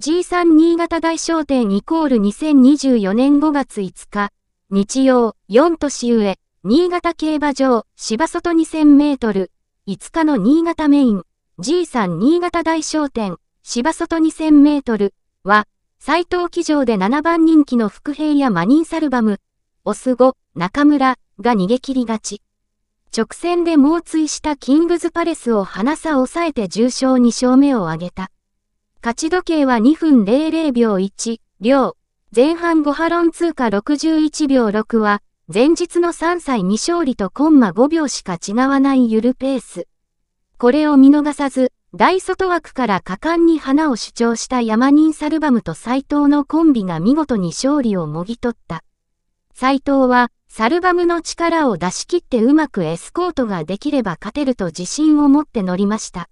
G3 新潟大商店イコール2024年5月5日、日曜、4年上、新潟競馬場、芝外2000メートル、5日の新潟メイン、G3 新潟大商店、芝外2000メートルは、斎藤騎乗で7番人気の副兵やマニンサルバム、オスゴ、中村が逃げ切りがち。直線で猛追したキングズパレスを花さ抑えて重賞2勝目を挙げた。勝ち時計は2分00秒1、両。前半5波論通過61秒6は、前日の3歳未勝利とコンマ5秒しか違わないゆるペース。これを見逃さず、大外枠から果敢に花を主張した山人サルバムと斎藤のコンビが見事に勝利をもぎ取った。斎藤は、サルバムの力を出し切ってうまくエスコートができれば勝てると自信を持って乗りました。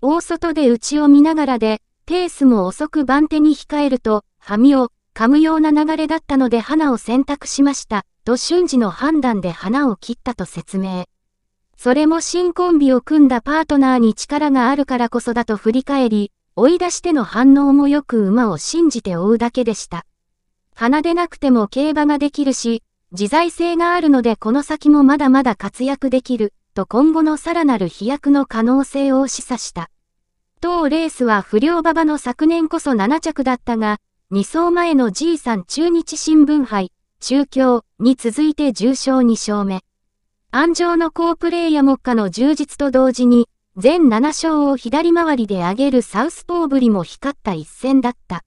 大外で内を見ながらで、ペースも遅く番手に控えると、髪ミを噛むような流れだったので花を選択しました、と瞬時の判断で花を切ったと説明。それも新コンビを組んだパートナーに力があるからこそだと振り返り、追い出しての反応もよく馬を信じて追うだけでした。花でなくても競馬ができるし、自在性があるのでこの先もまだまだ活躍できる、と今後のさらなる飛躍の可能性を示唆した。当レースは不良馬場の昨年こそ7着だったが、2走前の G3 中日新聞杯、中京に続いて重賞2勝目。安城の好プレイヤー目下の充実と同時に、全7勝を左回りで上げるサウスポーぶりも光った一戦だった。